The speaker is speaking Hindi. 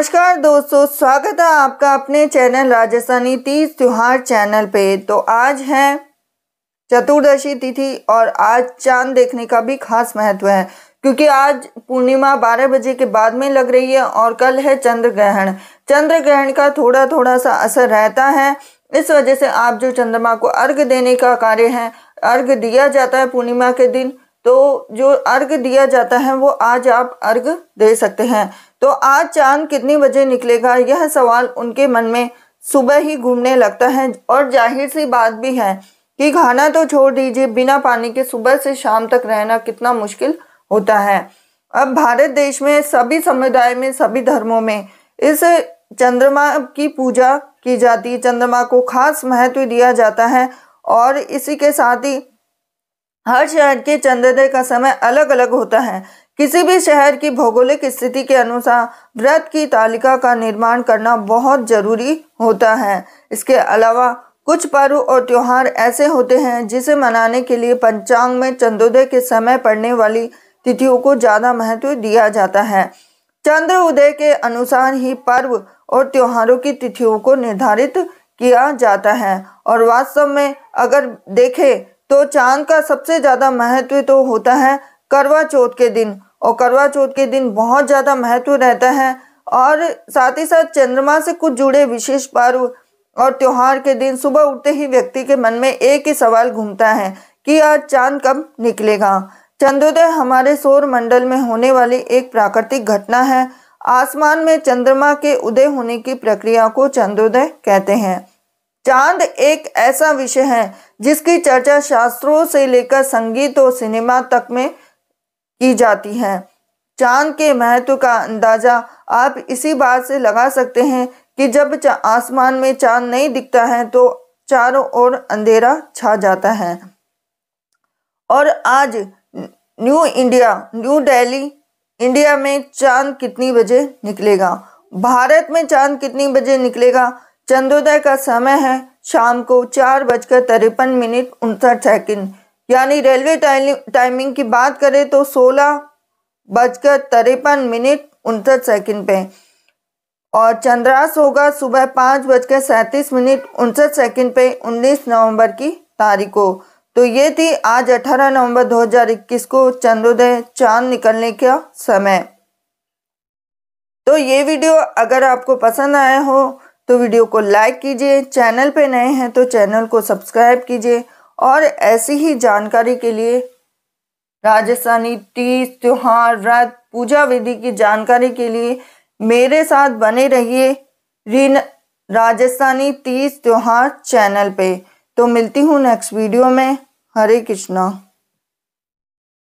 नमस्कार दोस्तों स्वागत है आपका अपने चैनल राजस्थानी तीज त्योहार चैनल पे तो आज है चतुर्दशी तिथि और आज चांद देखने का भी खास महत्व है क्योंकि आज पूर्णिमा बारह बजे के बाद में लग रही है और कल है चंद्र ग्रहण चंद्र ग्रहण का थोड़ा थोड़ा सा असर रहता है इस वजह से आप जो चंद्रमा को अर्घ देने का कार्य है अर्घ दिया जाता है पूर्णिमा के दिन तो जो अर्घ दिया जाता है वो आज आप अर्घ दे सकते हैं तो आज चांद कितने बजे निकलेगा यह सवाल उनके मन में सुबह ही घूमने लगता है और जाहिर सी बात भी है कि खाना तो छोड़ दीजिए बिना पानी के सुबह से शाम तक रहना कितना मुश्किल होता है अब भारत देश में सभी समुदाय में सभी धर्मों में इस चंद्रमा की पूजा की जाती है चंद्रमा को खास महत्व दिया जाता है और इसी के साथ ही हर शहर के चंद्रोदय का समय अलग अलग होता है किसी भी शहर की भौगोलिक स्थिति के अनुसार व्रत की तालिका का निर्माण करना बहुत जरूरी होता है इसके अलावा कुछ पर्व और त्यौहार ऐसे होते हैं जिसे मनाने के लिए पंचांग में चंद्रोदय के समय पड़ने वाली तिथियों को ज़्यादा महत्व दिया जाता है चंद्र उदय के अनुसार ही पर्व और त्योहारों की तिथियों को निर्धारित किया जाता है और वास्तव में अगर देखें तो चांद का सबसे ज़्यादा महत्व तो होता है करवा चौथ के दिन और करवा चौथ के दिन बहुत ज़्यादा महत्व रहता है और साथ ही साथ चंद्रमा से कुछ जुड़े विशेष पर्व और त्योहार के दिन सुबह उठते ही व्यक्ति के मन में एक ही सवाल घूमता है कि आज चांद कब निकलेगा चंद्रोदय हमारे सौर मंडल में होने वाली एक प्राकृतिक घटना है आसमान में चंद्रमा के उदय होने की प्रक्रिया को चंद्रोदय कहते हैं चांद एक ऐसा विषय है जिसकी चर्चा शास्त्रों से लेकर संगीत और सिनेमा तक में की जाती हैं चांद के महत्व का अंदाज़ा आप इसी बात से लगा सकते हैं कि जब आसमान में चांद नहीं दिखता है तो चारों ओर अंधेरा छा जाता है और आज new India new Delhi India में चांद कितनी बजे निकलेगा भारत में चांद कितनी बजे निकलेगा चंद्रोदय का समय है शाम को चार बजकर तिरपन मिनट उनसठ सेकंड यानी रेलवे टाइमिंग की बात करें तो सोलह बजकर तिरपन मिनट उनसठ सेकंड पे और चंद्रास होगा सुबह पाँच बजकर सैंतीस मिनट उनसठ सेकंड पे उन्नीस नवंबर की तारीख को तो ये थी आज अठारह नवंबर इक्कीस को चंद्रोदय चांद निकलने का समय तो ये वीडियो अगर आपको पसंद आया हो तो वीडियो को लाइक कीजिए चैनल पे नए हैं तो चैनल को सब्सक्राइब कीजिए और ऐसी ही जानकारी के लिए राजस्थानी तीज त्यौहार व्रत पूजा विधि की जानकारी के लिए मेरे साथ बने रहिए रीन राजस्थानी तीज त्यौहार चैनल पे तो मिलती हूँ नेक्स्ट वीडियो में हरे कृष्णा